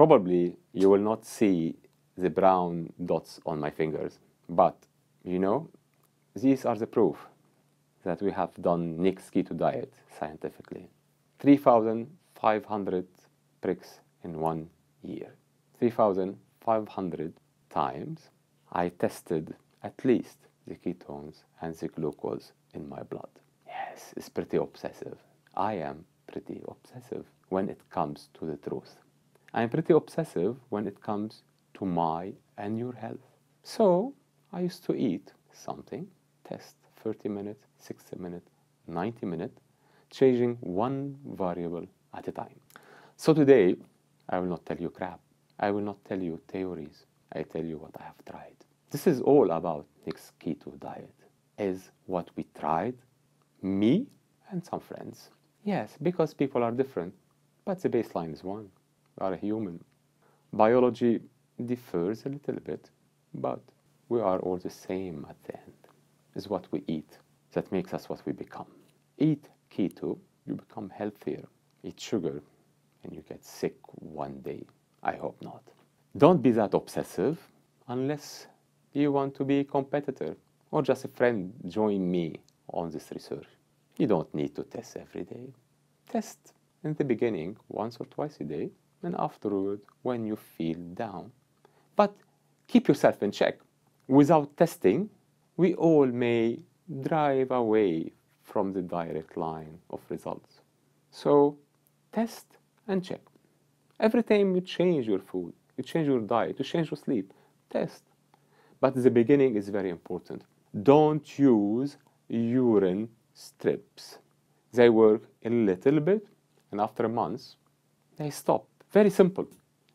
Probably you will not see the brown dots on my fingers, but you know, these are the proof that we have done Nick's keto diet scientifically. 3,500 pricks in one year. 3,500 times I tested at least the ketones and the glucose in my blood. Yes, it's pretty obsessive. I am pretty obsessive when it comes to the truth. I'm pretty obsessive when it comes to my and your health. So I used to eat something, test 30 minutes, 60 minute, 90 minute, changing one variable at a time. So today, I will not tell you crap. I will not tell you theories. I tell you what I have tried. This is all about Nick's keto diet, is what we tried, me and some friends. Yes, because people are different, but the baseline is one are human. Biology differs a little bit, but we are all the same at the end. It's what we eat that makes us what we become. Eat keto, you become healthier. Eat sugar, and you get sick one day. I hope not. Don't be that obsessive unless you want to be a competitor or just a friend join me on this research. You don't need to test every day. Test in the beginning once or twice a day and afterward when you feel down. But keep yourself in check. Without testing, we all may drive away from the direct line of results. So test and check. Every time you change your food, you change your diet, you change your sleep, test. But the beginning is very important. Don't use urine strips. They work a little bit, and after a month, they stop. Very simple.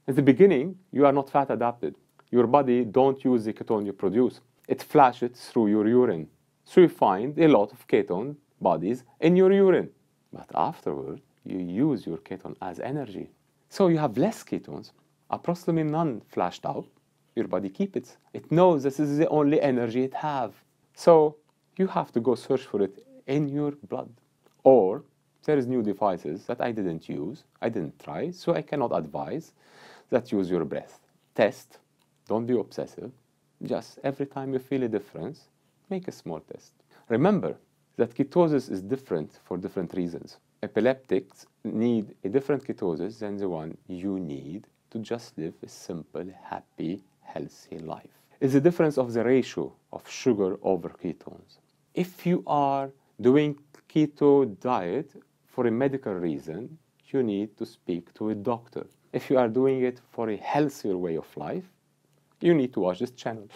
At the beginning, you are not fat adapted. Your body don't use the ketone you produce. It flashes through your urine. So you find a lot of ketone bodies in your urine. But afterward, you use your ketone as energy. So you have less ketones, approximately none flashed out. Your body keeps it. It knows this is the only energy it have. So you have to go search for it in your blood or there's new devices that I didn't use, I didn't try, so I cannot advise that use your breath. Test, don't be obsessive, just every time you feel a difference, make a small test. Remember that ketosis is different for different reasons. Epileptics need a different ketosis than the one you need to just live a simple, happy, healthy life. It's the difference of the ratio of sugar over ketones. If you are doing keto diet for a medical reason, you need to speak to a doctor. If you are doing it for a healthier way of life, you need to watch this channel.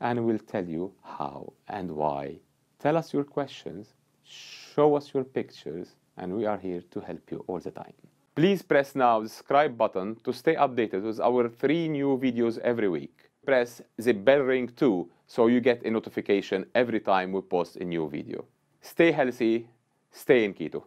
And we'll tell you how and why. Tell us your questions, show us your pictures, and we are here to help you all the time. Please press now the subscribe button to stay updated with our three new videos every week. Press the bell ring too, so you get a notification every time we post a new video. Stay healthy, stay in keto.